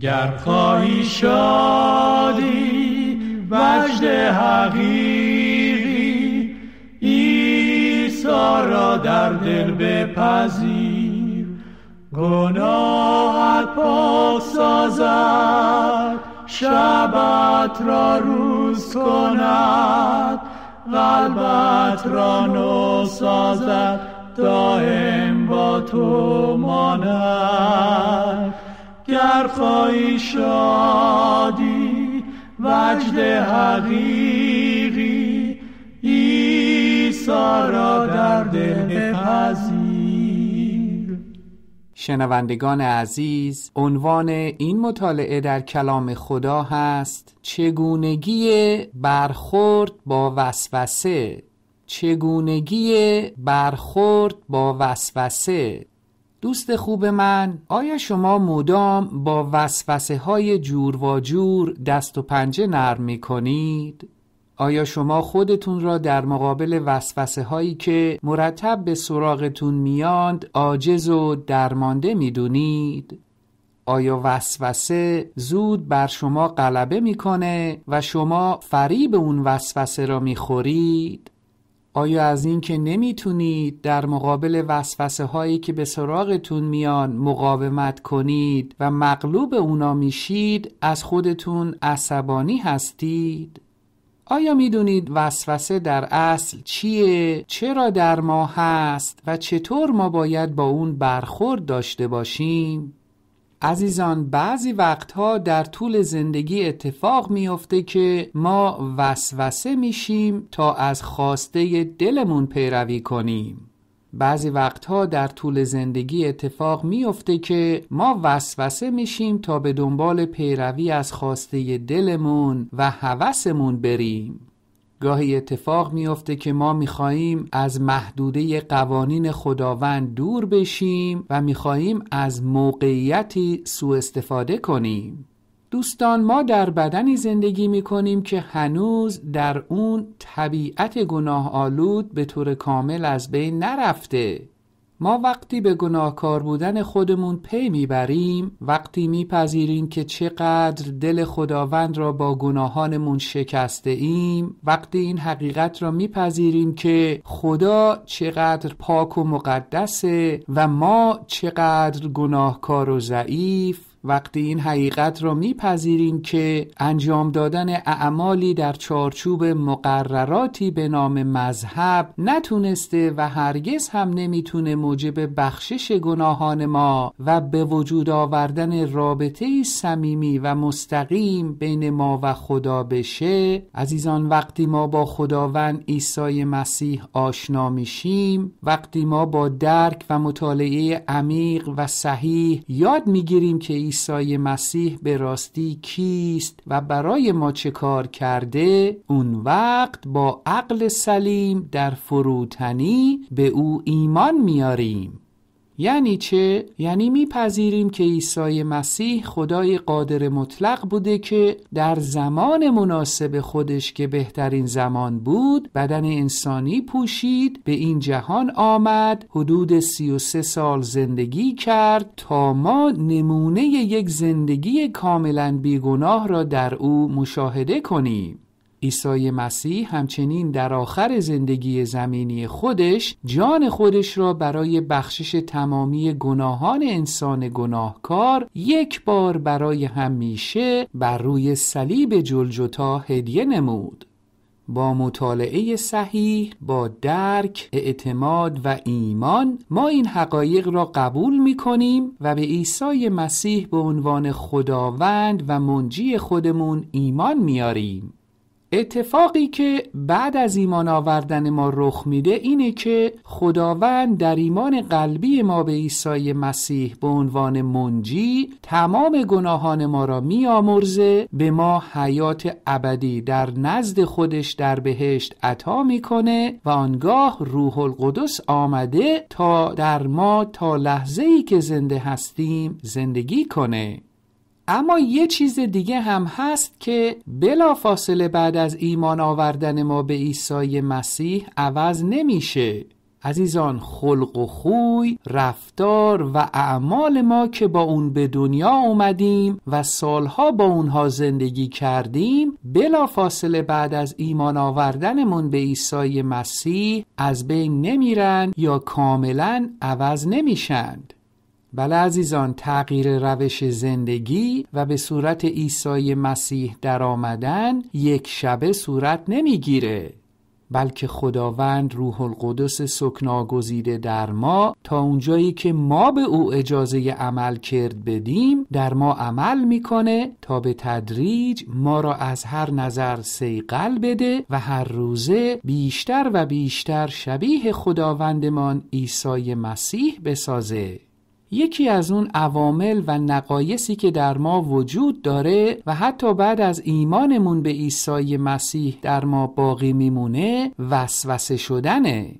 گر خواهی شادی وجد حقیقی ایسا را در دل بپذیر گناهت پاک سازد شبت را روز کند قلبت را نو سازد دائم با تو ماند خواهی شادی وجد حقیقی عیسی را در دل شنوندگان عزیز عنوان این مطالعه در کلام خدا هست چگونگی برخورد با وسوسه چگونگی برخورد با وسوسه دوست خوب من آیا شما مدام با وسوسه های جور و جور دست و پنجه نرم می کنید؟ آیا شما خودتون را در مقابل وسوسه هایی که مرتب به سراغتون میاند عاجز و درمانده میدونید؟ آیا وسوسه زود بر شما غلبه میکنه و شما فریب اون وسوسه را میخورید؟ آیا از اینکه نمیتونید در مقابل وسوسه هایی که به سراغتون میان مقاومت کنید و مغلوب اونا میشید از خودتون عصبانی هستید؟ آیا میدونید وسوسه در اصل چیه؟ چرا در ما هست و چطور ما باید با اون برخورد داشته باشیم؟ عزیزان بعضی وقتها در طول زندگی اتفاق میافته که ما وسوسه میشیم تا از خواسته دلمون پیروی کنیم بعضی وقتها در طول زندگی اتفاق میافته که ما وسوسه میشیم تا به دنبال پیروی از خواسته دلمون و هوسمون بریم گاهی اتفاق میافته که ما میخواهیم از محدوده قوانین خداوند دور بشیم و میخواهیم از موقعیتی سوء استفاده کنیم دوستان ما در بدنی زندگی می کنیم که هنوز در اون طبیعت گناه آلود به طور کامل از بین نرفته ما وقتی به گناهکار بودن خودمون پی میبریم وقتی میپذیریم که چقدر دل خداوند را با گناهانمون شکسته ایم وقتی این حقیقت را میپذیریم که خدا چقدر پاک و مقدسه و ما چقدر گناهکار و ضعیف وقتی این حقیقت را میپذیریم که انجام دادن اعمالی در چارچوب مقرراتی به نام مذهب نتونسته و هرگز هم نمیتونه موجب بخشش گناهان ما و به وجود آوردن رابطه صمیمی و مستقیم بین ما و خدا بشه عزیزان وقتی ما با خداوند عیسی مسیح آشنا میشیم وقتی ما با درک و مطالعه عمیق و صحیح یاد میگیریم که عیسی مسیح به راستی کیست و برای ما چه کار کرده اون وقت با عقل سلیم در فروتنی به او ایمان میاریم یعنی چه؟ یعنی میپذیریم که عیسی مسیح خدای قادر مطلق بوده که در زمان مناسب خودش که بهترین زمان بود بدن انسانی پوشید به این جهان آمد حدود 33 سال زندگی کرد تا ما نمونه یک زندگی کاملا بیگناه را در او مشاهده کنیم عیسی مسیح همچنین در آخر زندگی زمینی خودش جان خودش را برای بخشش تمامی گناهان انسان گناهکار یک بار برای همیشه بر روی صلیب جلجتا هدیه نمود با مطالعه صحیح با درک اعتماد و ایمان ما این حقایق را قبول می کنیم و به عیسی مسیح به عنوان خداوند و منجی خودمون ایمان میاریم اتفاقی که بعد از ایمان آوردن ما رخ میده اینه که خداوند در ایمان قلبی ما به عیسی مسیح به عنوان منجی تمام گناهان ما را میآمرزه به ما حیات ابدی در نزد خودش در بهشت عطا میکنه و آنگاه روح القدس آمده تا در ما تا لحظه ای که زنده هستیم زندگی کنه اما یه چیز دیگه هم هست که فاصله بعد از ایمان آوردن ما به عیسی مسیح عوض نمیشه عزیزان خلق و خوی رفتار و اعمال ما که با اون به دنیا اومدیم و سالها با اونها زندگی کردیم فاصله بعد از ایمان آوردنمون به عیسی مسیح از بین نمیرن یا کاملا عوض نمیشند بله عزیزان تغییر روش زندگی و به صورت عیسی مسیح در آمدن یک شبه صورت نمیگیره بلکه خداوند روح القدس سکناگزیده در ما تا اونجایی که ما به او اجازه عمل کرد بدیم در ما عمل میکنه تا به تدریج ما را از هر نظر سیقل بده و هر روزه بیشتر و بیشتر شبیه خداوندمان عیسی مسیح بسازه یکی از اون عوامل و نقایسی که در ما وجود داره و حتی بعد از ایمانمون به عیسی مسیح در ما باقی میمونه وسوسه شدنه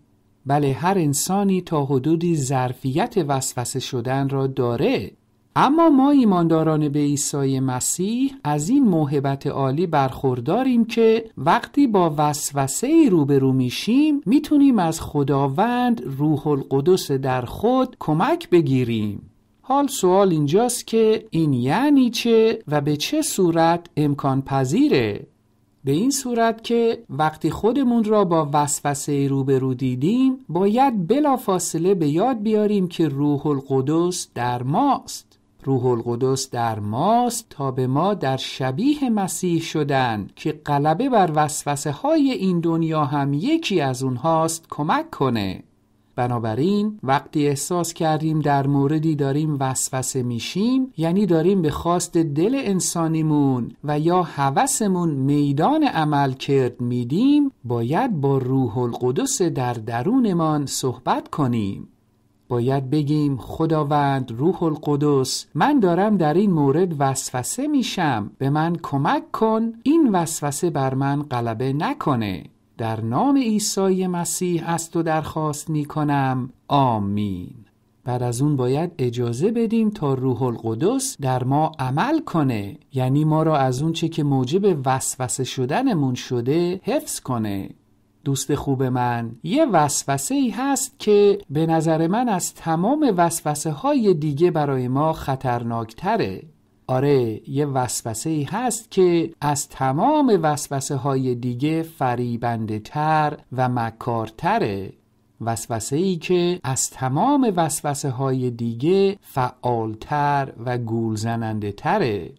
بله هر انسانی تا حدودی ظرفیت وسوسه شدن را داره اما ما ایمانداران به عیسی مسیح از این موهبت عالی برخورداریم که وقتی با وسوسه ای روبرو میشیم میتونیم از خداوند روح القدس در خود کمک بگیریم حال سوال اینجاست که این یعنی چه و به چه صورت امکان پذیره به این صورت که وقتی خودمون را با وسوسه روبرو دیدیم باید بلافاصله به یاد بیاریم که روح القدس در ماست روح القدس در ماست تا به ما در شبیه مسیح شدن که قلبه بر وسوسه های این دنیا هم یکی از اونهاست کمک کنه بنابراین وقتی احساس کردیم در موردی داریم وسوسه میشیم یعنی داریم به خواست دل انسانیمون و یا هوسمون میدان عمل کرد میدیم باید با روح القدس در درونمان صحبت کنیم باید بگیم خداوند روح القدس من دارم در این مورد وسوسه میشم به من کمک کن این وسوسه بر من غلبه نکنه در نام عیسی مسیح از تو درخواست می آمین بعد از اون باید اجازه بدیم تا روح القدس در ما عمل کنه یعنی ما را از اون چه که موجب وسوسه شدنمون شده حفظ کنه دوست خوب من یه وسوسه ای هست که به نظر من از تمام وسوسه های دیگه برای ما خطرناکتره آره یه وسوسه ای هست که از تمام وسوسه های دیگه فریبنده تر و مکارتره وسوسه ای که از تمام وسوسه های دیگه فعالتر و گولزننده تره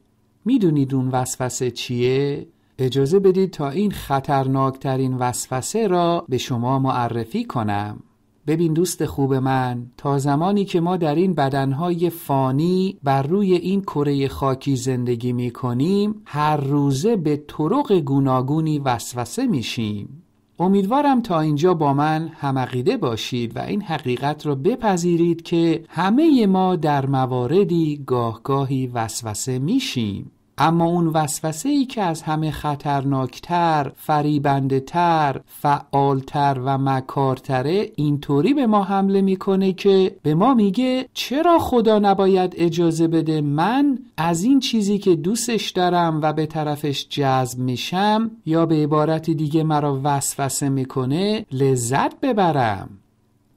میدونید اون وسوسه چیه؟ اجازه بدید تا این خطرناکترین وسوسه را به شما معرفی کنم ببین دوست خوب من تا زمانی که ما در این بدنهای فانی بر روی این کره خاکی زندگی می کنیم هر روزه به طرق گوناگونی وسوسه میشیم امیدوارم تا اینجا با من همقیده باشید و این حقیقت را بپذیرید که همه ما در مواردی گاهگاهی وسوسه میشیم اما اون وسوسه ای که از همه خطرناکتر، فریبنده تر، فعالتر و مکارتره اینطوری به ما حمله میکنه که به ما میگه چرا خدا نباید اجازه بده من از این چیزی که دوستش دارم و به طرفش جذب میشم یا به عبارت دیگه مرا وسوسه میکنه لذت ببرم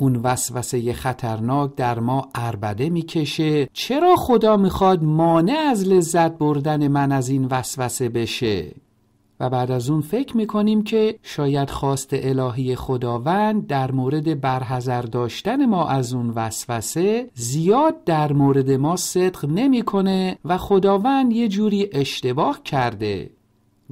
اون وسوسه خطرناک در ما اربده میکشه چرا خدا میخواد مانع از لذت بردن من از این وسوسه بشه و بعد از اون فکر میکنیم که شاید خواست الهی خداوند در مورد برحضر داشتن ما از اون وسوسه زیاد در مورد ما صدق نمیکنه و خداوند یه جوری اشتباه کرده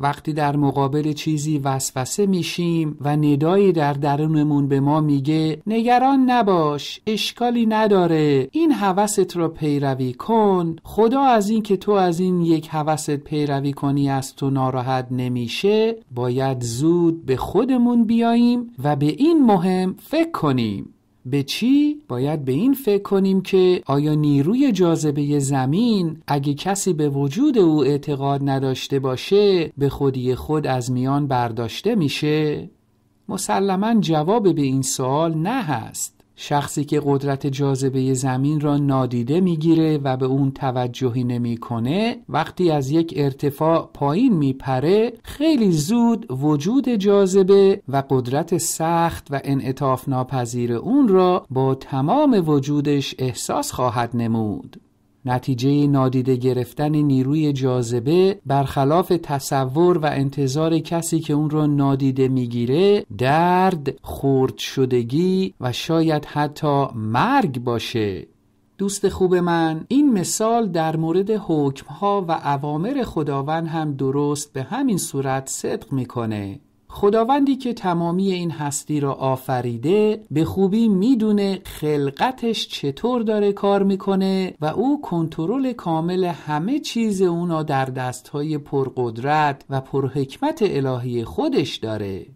وقتی در مقابل چیزی وسوسه میشیم و ندایی در درونمون به ما میگه نگران نباش اشکالی نداره این هوست را پیروی کن خدا از این که تو از این یک حوست پیروی کنی از تو ناراحت نمیشه باید زود به خودمون بیاییم و به این مهم فکر کنیم به چی؟ باید به این فکر کنیم که آیا نیروی جاذبه زمین اگه کسی به وجود او اعتقاد نداشته باشه به خودی خود از میان برداشته میشه؟ مسلما جواب به این سوال نه هست شخصی که قدرت جاذبه زمین را نادیده میگیره و به اون توجهی نمیکنه وقتی از یک ارتفاع پایین میپره خیلی زود وجود جاذبه و قدرت سخت و انعطاف ناپذیر اون را با تمام وجودش احساس خواهد نمود نتیجه نادیده گرفتن نیروی جاذبه برخلاف تصور و انتظار کسی که اون را نادیده میگیره درد، خورد شدگی و شاید حتی مرگ باشه. دوست خوب من این مثال در مورد ها و عوامر خداوند هم درست به همین صورت صدق میکنه خداوندی که تمامی این هستی را آفریده به خوبی میدونه خلقتش چطور داره کار میکنه و او کنترل کامل همه چیز اونا در دستهای پرقدرت و پرحکمت الهی خودش داره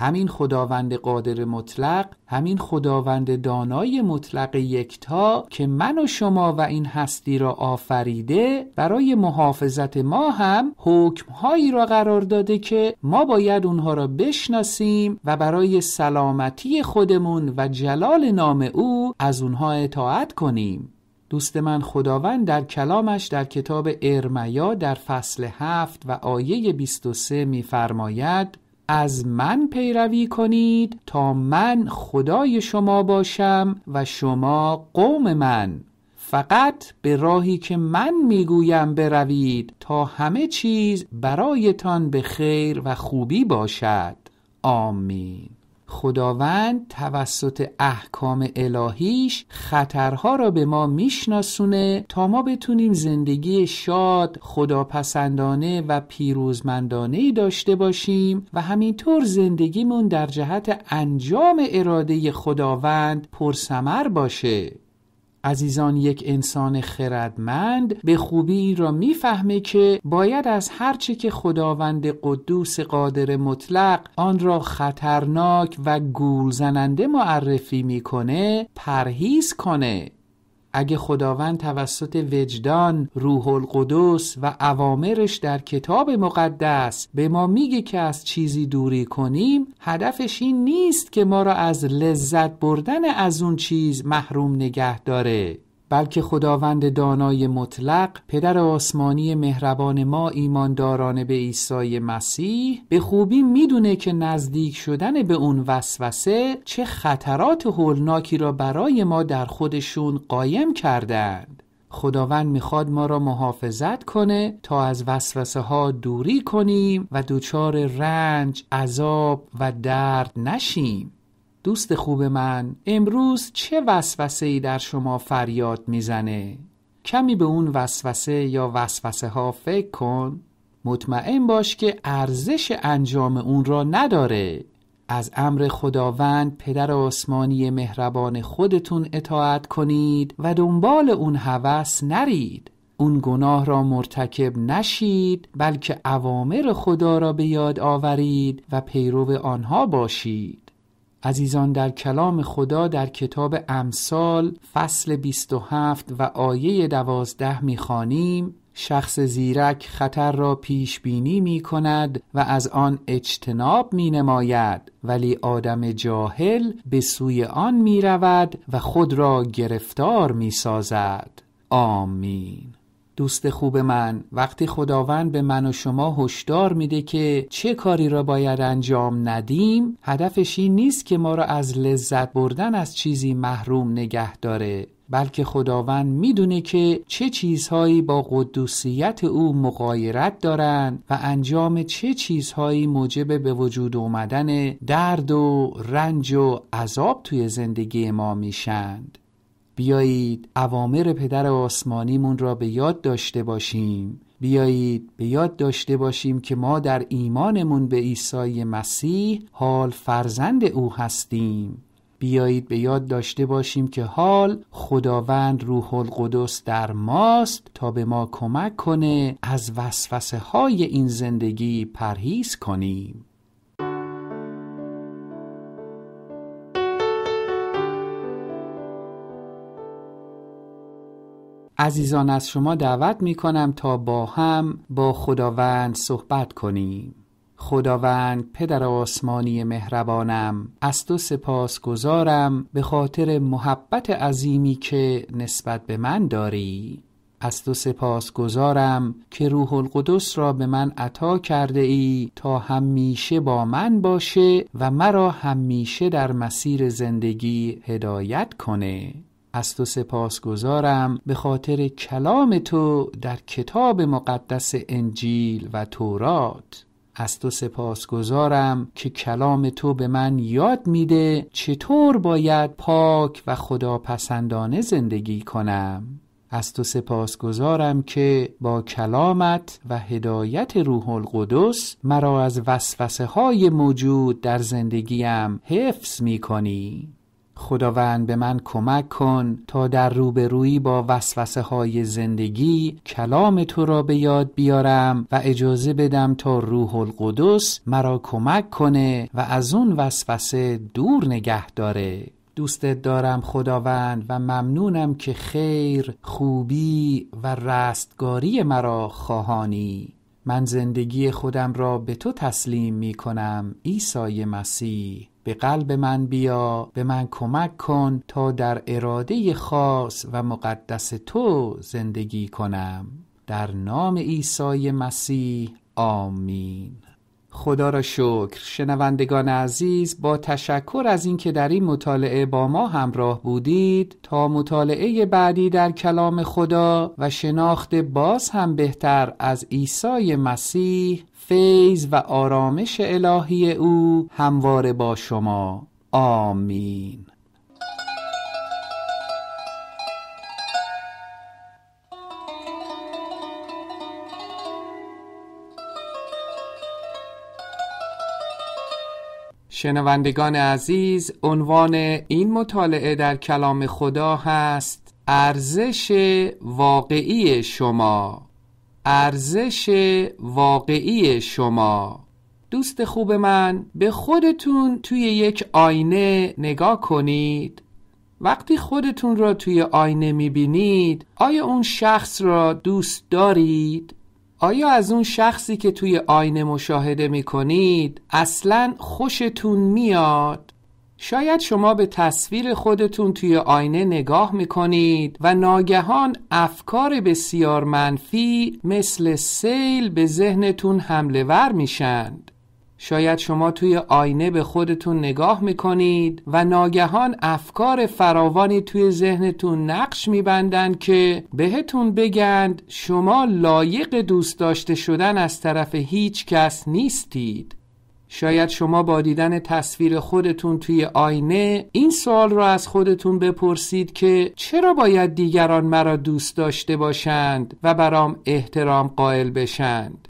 همین خداوند قادر مطلق همین خداوند دانای مطلق یکتا که من و شما و این هستی را آفریده برای محافظت ما هم حکمهایی را قرار داده که ما باید اونها را بشناسیم و برای سلامتی خودمون و جلال نام او از اونها اطاعت کنیم دوست من خداوند در کلامش در کتاب ارمیا در فصل هفت و آیه 23 میفرماید از من پیروی کنید تا من خدای شما باشم و شما قوم من فقط به راهی که من میگویم بروید تا همه چیز برایتان به خیر و خوبی باشد آمین خداوند توسط احکام الهیش خطرها را به ما میشناسونه تا ما بتونیم زندگی شاد خداپسندانه و پیروزمندانه داشته باشیم و همینطور زندگیمون در جهت انجام اراده خداوند پرسمر باشه عزیزان یک انسان خردمند به خوبی این را میفهمه که باید از هرچه که خداوند قدوس قادر مطلق آن را خطرناک و گول زننده معرفی میکنه پرهیز کنه اگه خداوند توسط وجدان روح القدس و اوامرش در کتاب مقدس به ما میگه که از چیزی دوری کنیم هدفش این نیست که ما را از لذت بردن از اون چیز محروم نگه داره بلکه خداوند دانای مطلق پدر آسمانی مهربان ما ایمانداران به عیسی مسیح به خوبی میدونه که نزدیک شدن به اون وسوسه چه خطرات هولناکی را برای ما در خودشون قایم کردند خداوند میخواد ما را محافظت کنه تا از وسوسه ها دوری کنیم و دچار رنج، عذاب و درد نشیم دوست خوب من امروز چه وسوسه ای در شما فریاد میزنه؟ کمی به اون وسوسه یا وسوسه ها فکر کن مطمئن باش که ارزش انجام اون را نداره از امر خداوند پدر آسمانی مهربان خودتون اطاعت کنید و دنبال اون هوس نرید اون گناه را مرتکب نشید بلکه اوامر خدا را به یاد آورید و پیرو آنها باشید عزیزان در کلام خدا در کتاب امثال فصل 27 و آیه 12 میخوانیم شخص زیرک خطر را پیش بینی می کند و از آن اجتناب می نماید ولی آدم جاهل به سوی آن می رود و خود را گرفتار می سازد آمین دوست خوب من وقتی خداوند به من و شما هشدار میده که چه کاری را باید انجام ندیم هدفش این نیست که ما را از لذت بردن از چیزی محروم نگه داره بلکه خداوند میدونه که چه چیزهایی با قدوسیت او مقایرت دارند و انجام چه چیزهایی موجب به وجود اومدن درد و رنج و عذاب توی زندگی ما میشند بیایید اوامر پدر آسمانیمون را به یاد داشته باشیم بیایید به یاد داشته باشیم که ما در ایمانمون به عیسی مسیح حال فرزند او هستیم بیایید به یاد داشته باشیم که حال خداوند روح القدس در ماست تا به ما کمک کنه از وسوسه های این زندگی پرهیز کنیم عزیزان از شما دعوت می کنم تا با هم با خداوند صحبت کنیم خداوند پدر آسمانی مهربانم از تو سپاس گذارم به خاطر محبت عظیمی که نسبت به من داری از تو سپاس گذارم که روح القدس را به من عطا کرده ای تا همیشه با من باشه و مرا همیشه در مسیر زندگی هدایت کنه از تو سپاس گذارم به خاطر کلام تو در کتاب مقدس انجیل و تورات از تو سپاس گذارم که کلام تو به من یاد میده چطور باید پاک و خداپسندانه زندگی کنم از تو سپاس گذارم که با کلامت و هدایت روح القدس مرا از وسوسه های موجود در زندگیم حفظ می کنی. خداوند به من کمک کن تا در روبرویی با وسوسه های زندگی کلام تو را به یاد بیارم و اجازه بدم تا روح القدس مرا کمک کنه و از اون وسوسه دور نگه داره دوستت دارم خداوند و ممنونم که خیر، خوبی و رستگاری مرا خواهانی من زندگی خودم را به تو تسلیم می کنم ایسای مسیح به قلب من بیا به من کمک کن تا در اراده خاص و مقدس تو زندگی کنم در نام عیسی مسیح آمین خدا را شکر شنوندگان عزیز با تشکر از اینکه در این مطالعه با ما همراه بودید تا مطالعه بعدی در کلام خدا و شناخت باز هم بهتر از عیسی مسیح فیض و آرامش الهی او همواره با شما آمین شنوندگان عزیز عنوان این مطالعه در کلام خدا هست ارزش واقعی شما ارزش واقعی شما دوست خوب من به خودتون توی یک آینه نگاه کنید وقتی خودتون را توی آینه میبینید آیا اون شخص را دوست دارید؟ آیا از اون شخصی که توی آینه مشاهده می کنید اصلا خوشتون میاد؟ شاید شما به تصویر خودتون توی آینه نگاه می کنید و ناگهان افکار بسیار منفی مثل سیل به ذهنتون حمله ور میشند. شاید شما توی آینه به خودتون نگاه میکنید و ناگهان افکار فراوانی توی ذهنتون نقش میبندند که بهتون بگند شما لایق دوست داشته شدن از طرف هیچ کس نیستید شاید شما با دیدن تصویر خودتون توی آینه این سوال را از خودتون بپرسید که چرا باید دیگران مرا دوست داشته باشند و برام احترام قائل بشند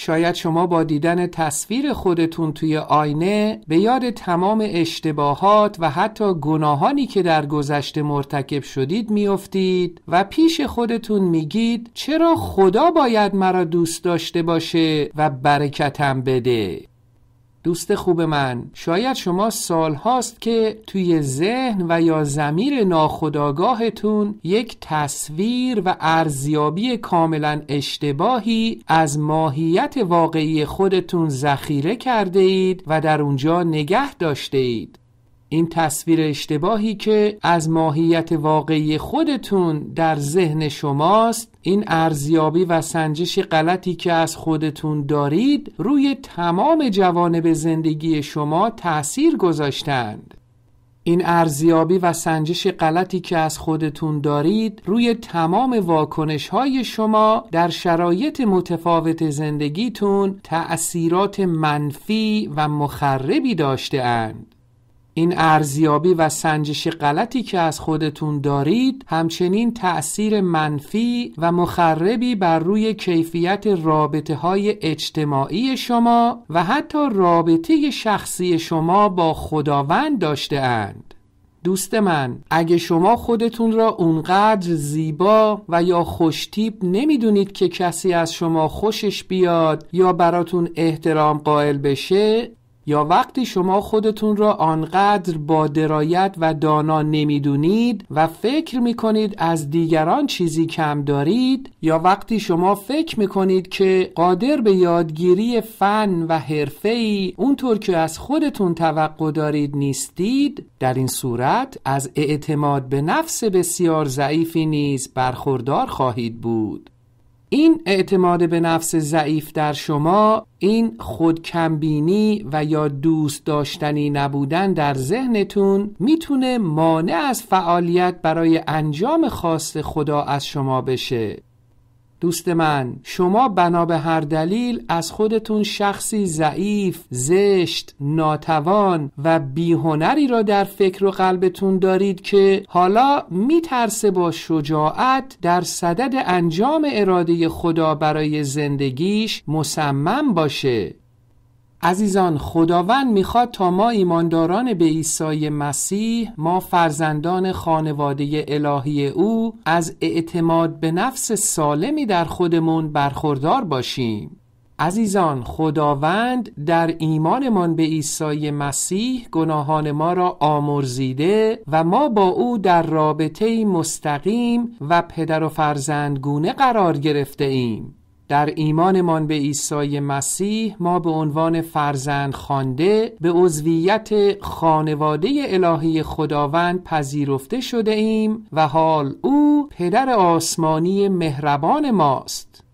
شاید شما با دیدن تصویر خودتون توی آینه به یاد تمام اشتباهات و حتی گناهانی که در گذشته مرتکب شدید میافتید و پیش خودتون میگید چرا خدا باید مرا دوست داشته باشه و برکتم بده دوست خوب من شاید شما سال هاست که توی ذهن و یا زمیر ناخودآگاهتون یک تصویر و ارزیابی کاملا اشتباهی از ماهیت واقعی خودتون ذخیره کرده اید و در اونجا نگه داشته اید این تصویر اشتباهی که از ماهیت واقعی خودتون در ذهن شماست این ارزیابی و سنجش غلطی که از خودتون دارید روی تمام جوانب زندگی شما تأثیر گذاشتند این ارزیابی و سنجش غلطی که از خودتون دارید روی تمام واکنش های شما در شرایط متفاوت زندگیتون تأثیرات منفی و مخربی داشته اند. این ارزیابی و سنجش غلطی که از خودتون دارید همچنین تأثیر منفی و مخربی بر روی کیفیت رابطه های اجتماعی شما و حتی رابطه شخصی شما با خداوند داشته اند. دوست من اگه شما خودتون را اونقدر زیبا و یا خوشتیب نمیدونید که کسی از شما خوشش بیاد یا براتون احترام قائل بشه یا وقتی شما خودتون را آنقدر با درایت و دانا نمیدونید و فکر میکنید از دیگران چیزی کم دارید یا وقتی شما فکر میکنید که قادر به یادگیری فن و حرفه ای اونطور که از خودتون توقع دارید نیستید در این صورت از اعتماد به نفس بسیار ضعیفی نیز برخوردار خواهید بود این اعتماد به نفس ضعیف در شما این خودکمبینی و یا دوست داشتنی نبودن در ذهنتون میتونه مانع از فعالیت برای انجام خواست خدا از شما بشه دوست من شما بنا به هر دلیل از خودتون شخصی ضعیف، زشت، ناتوان و بیهنری را در فکر و قلبتون دارید که حالا میترسه با شجاعت در صدد انجام اراده خدا برای زندگیش مصمم باشه عزیزان خداوند میخواد تا ما ایمانداران به عیسی مسیح ما فرزندان خانواده الهی او از اعتماد به نفس سالمی در خودمون برخوردار باشیم عزیزان خداوند در ایمانمان به عیسی مسیح گناهان ما را آمرزیده و ما با او در رابطه مستقیم و پدر و فرزندگونه قرار گرفته ایم در ایمانمان به عیسی مسیح ما به عنوان فرزند خوانده به عضویت خانواده الهی خداوند پذیرفته شده ایم و حال او پدر آسمانی مهربان ماست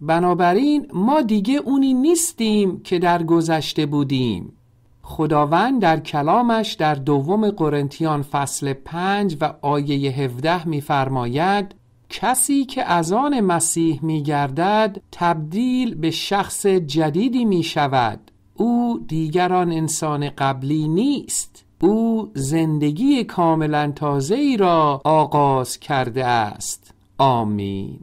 بنابراین ما دیگه اونی نیستیم که در گذشته بودیم خداوند در کلامش در دوم قرنتیان فصل 5 و آیه 17 می‌فرماید کسی که از آن مسیح می گردد تبدیل به شخص جدیدی می شود او دیگران انسان قبلی نیست او زندگی کاملا تازه ای را آغاز کرده است آمین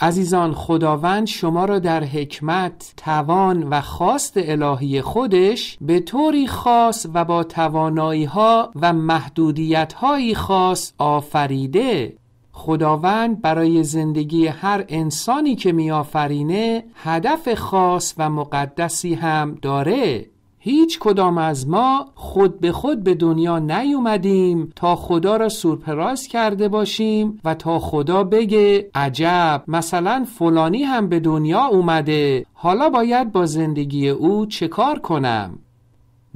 عزیزان خداوند شما را در حکمت توان و خواست الهی خودش به طوری خاص و با توانایی ها و محدودیت های خاص آفریده خداوند برای زندگی هر انسانی که میآفرینه هدف خاص و مقدسی هم داره هیچ کدام از ما خود به خود به دنیا نیومدیم تا خدا را سورپراز کرده باشیم و تا خدا بگه عجب مثلا فلانی هم به دنیا اومده حالا باید با زندگی او چه کار کنم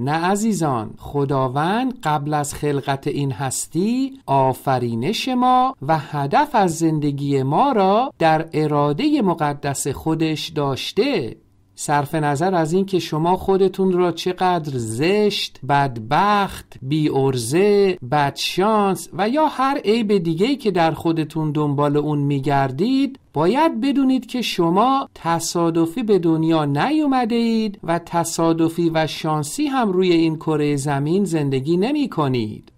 نه عزیزان خداوند قبل از خلقت این هستی آفرینش ما و هدف از زندگی ما را در اراده مقدس خودش داشته صرف نظر از اینکه شما خودتون را چقدر زشت، بدبخت، بی ارزه، بدشانس و یا هر عیب دیگهی که در خودتون دنبال اون میگردید باید بدونید که شما تصادفی به دنیا نیومده اید و تصادفی و شانسی هم روی این کره زمین زندگی نمی کنید.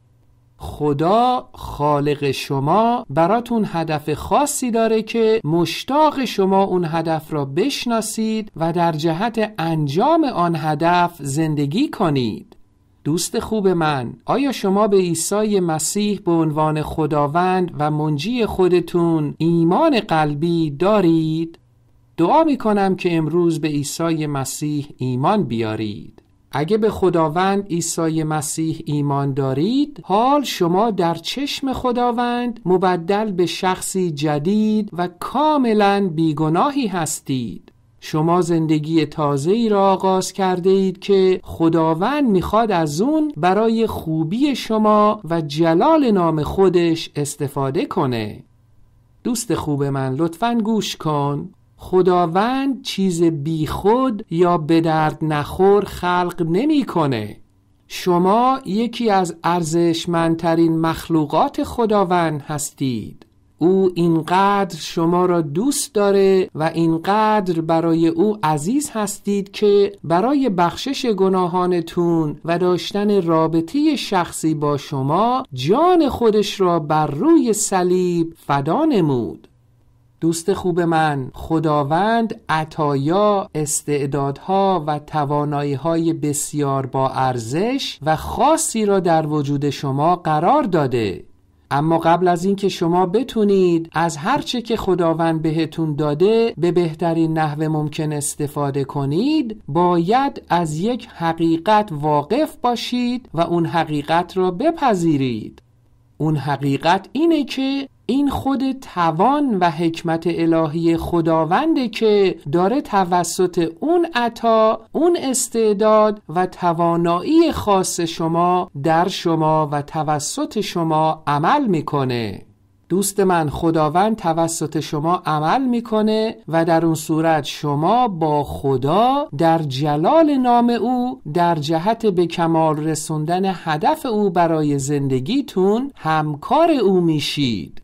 خدا خالق شما براتون هدف خاصی داره که مشتاق شما اون هدف را بشناسید و در جهت انجام آن هدف زندگی کنید دوست خوب من آیا شما به عیسی مسیح به عنوان خداوند و منجی خودتون ایمان قلبی دارید؟ دعا می کنم که امروز به عیسی مسیح ایمان بیارید اگه به خداوند عیسی مسیح ایمان دارید حال شما در چشم خداوند مبدل به شخصی جدید و کاملا بیگناهی هستید شما زندگی تازه ای را آغاز کرده اید که خداوند میخواد از اون برای خوبی شما و جلال نام خودش استفاده کنه دوست خوب من لطفا گوش کن خداوند چیز بیخود یا به درد نخور خلق نمیکنه. شما یکی از ارزشمندترین مخلوقات خداوند هستید. او اینقدر شما را دوست داره و اینقدر برای او عزیز هستید که برای بخشش گناهانتون و داشتن رابطه شخصی با شما جان خودش را بر روی صلیب فدا نمود دوست خوب من خداوند عطایا استعدادها و توانایی های بسیار با ارزش و خاصی را در وجود شما قرار داده اما قبل از اینکه شما بتونید از هرچه که خداوند بهتون داده به بهترین نحو ممکن استفاده کنید باید از یک حقیقت واقف باشید و اون حقیقت را بپذیرید اون حقیقت اینه که این خود توان و حکمت الهی خداونده که داره توسط اون عطا اون استعداد و توانایی خاص شما در شما و توسط شما عمل میکنه دوست من خداوند توسط شما عمل میکنه و در اون صورت شما با خدا در جلال نام او در جهت به کمال رسوندن هدف او برای زندگیتون همکار او میشید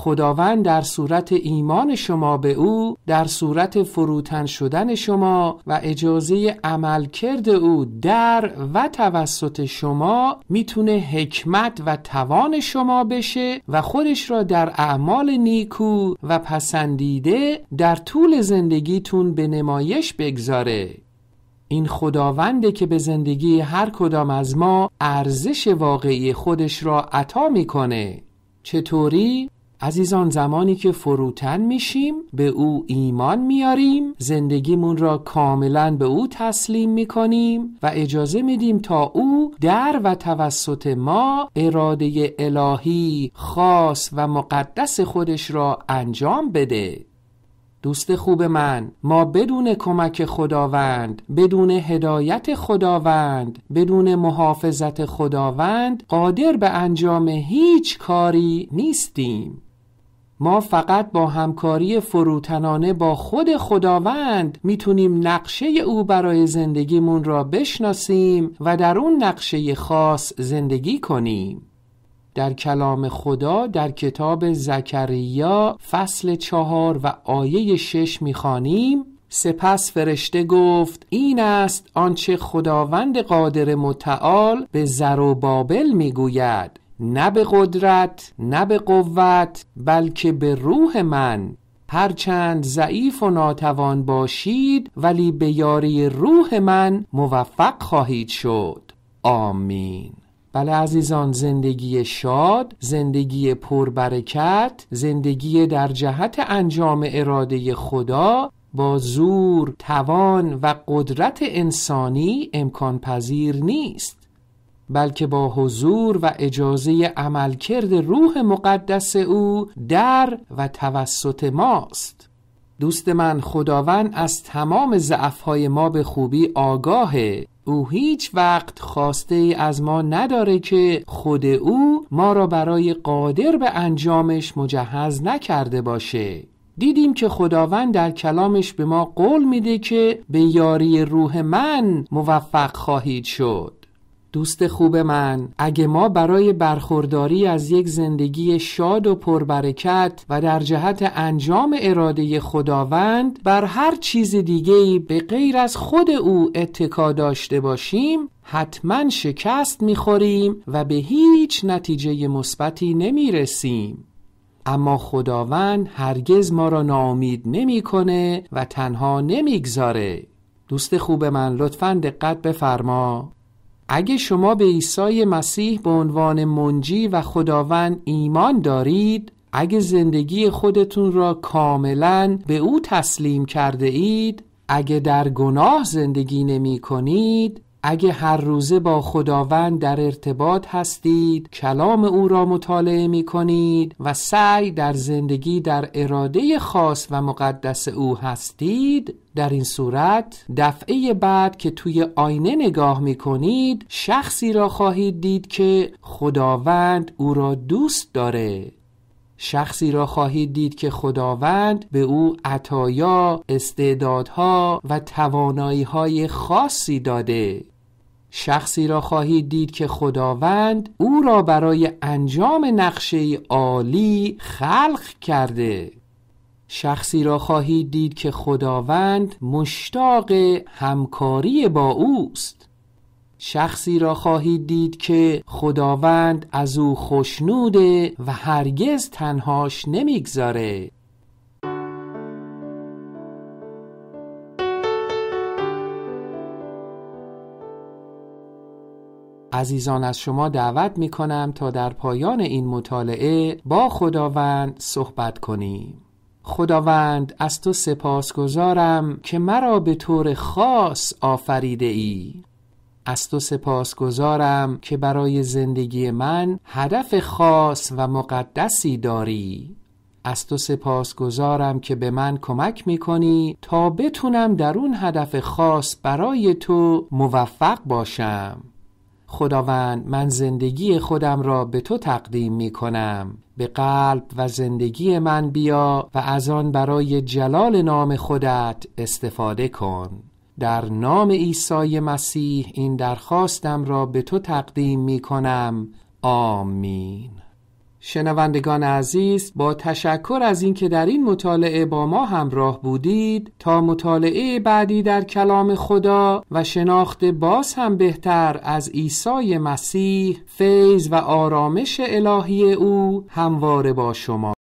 خداوند در صورت ایمان شما به او در صورت فروتن شدن شما و اجازه عملکرد او در و توسط شما میتونه حکمت و توان شما بشه و خودش را در اعمال نیکو و پسندیده در طول زندگیتون به نمایش بگذاره این خداونده که به زندگی هر کدام از ما ارزش واقعی خودش را عطا میکنه چطوری عزیزان زمانی که فروتن میشیم به او ایمان میاریم زندگیمون را کاملا به او تسلیم میکنیم و اجازه میدیم تا او در و توسط ما اراده الهی خاص و مقدس خودش را انجام بده دوست خوب من ما بدون کمک خداوند بدون هدایت خداوند بدون محافظت خداوند قادر به انجام هیچ کاری نیستیم ما فقط با همکاری فروتنانه با خود خداوند میتونیم نقشه او برای زندگیمون را بشناسیم و در اون نقشه خاص زندگی کنیم در کلام خدا در کتاب زکریا فصل چهار و آیه شش میخوانیم سپس فرشته گفت این است آنچه خداوند قادر متعال به بابل میگوید نه به قدرت نه به قوت بلکه به روح من هرچند ضعیف و ناتوان باشید ولی به یاری روح من موفق خواهید شد آمین بله عزیزان زندگی شاد زندگی پربرکت زندگی در جهت انجام اراده خدا با زور توان و قدرت انسانی امکان پذیر نیست بلکه با حضور و اجازه عملکرد روح مقدس او در و توسط ماست دوست من خداوند از تمام ضعفهای ما به خوبی آگاهه او هیچ وقت خواسته از ما نداره که خود او ما را برای قادر به انجامش مجهز نکرده باشه دیدیم که خداوند در کلامش به ما قول میده که به یاری روح من موفق خواهید شد دوست خوب من اگه ما برای برخورداری از یک زندگی شاد و پربرکت و در جهت انجام اراده خداوند بر هر چیز دیگهی به غیر از خود او اتکا داشته باشیم حتما شکست میخوریم و به هیچ نتیجه مثبتی نمیرسیم اما خداوند هرگز ما را ناامید نمیکنه و تنها نمیگذاره دوست خوب من لطفا دقت بفرما اگه شما به عیسی مسیح به عنوان منجی و خداوند ایمان دارید اگه زندگی خودتون را کاملا به او تسلیم کرده اید اگه در گناه زندگی نمی کنید اگه هر روزه با خداوند در ارتباط هستید کلام او را مطالعه می کنید و سعی در زندگی در اراده خاص و مقدس او هستید در این صورت دفعه بعد که توی آینه نگاه می کنید شخصی را خواهید دید که خداوند او را دوست داره شخصی را خواهید دید که خداوند به او عطایا، استعدادها و توانایی خاصی داده شخصی را خواهید دید که خداوند او را برای انجام نقشه عالی خلق کرده شخصی را خواهید دید که خداوند مشتاق همکاری با اوست شخصی را خواهید دید که خداوند از او خوشنوده و هرگز تنهاش نمیگذاره عزیزان از شما دعوت می کنم تا در پایان این مطالعه با خداوند صحبت کنیم. خداوند از تو سپاس گذارم که مرا به طور خاص آفریده ای از تو گذارم که برای زندگی من هدف خاص و مقدسی داری از تو گذارم که به من کمک می کنی تا بتونم در اون هدف خاص برای تو موفق باشم خداوند من زندگی خودم را به تو تقدیم می کنم به قلب و زندگی من بیا و از آن برای جلال نام خودت استفاده کن در نام عیسی مسیح این درخواستم را به تو تقدیم می کنم آمین شنوندگان عزیز با تشکر از اینکه در این مطالعه با ما همراه بودید تا مطالعه بعدی در کلام خدا و شناخت باز هم بهتر از عیسی مسیح فیض و آرامش الهی او همواره با شما